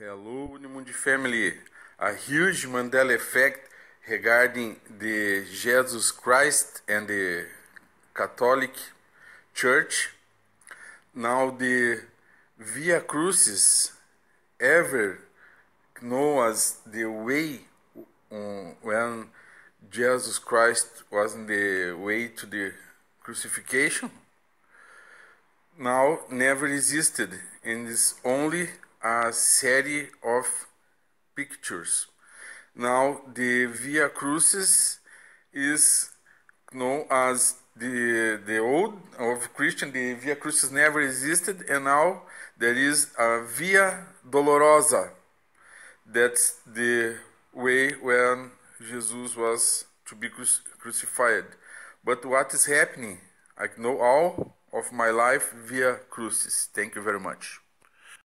Hello, Unimundi family. A huge Mandela effect regarding the Jesus Christ and the Catholic Church. Now the Via Crucis, ever known as the way um, when Jesus Christ was on the way to the crucifixion, now never existed and is only a series of pictures. Now the Via Crucis is known as the the old of Christian. The Via Crucis never existed, and now there is a Via Dolorosa. That's the way when Jesus was to be cru crucified. But what is happening? I know all of my life via Crucis. Thank you very much.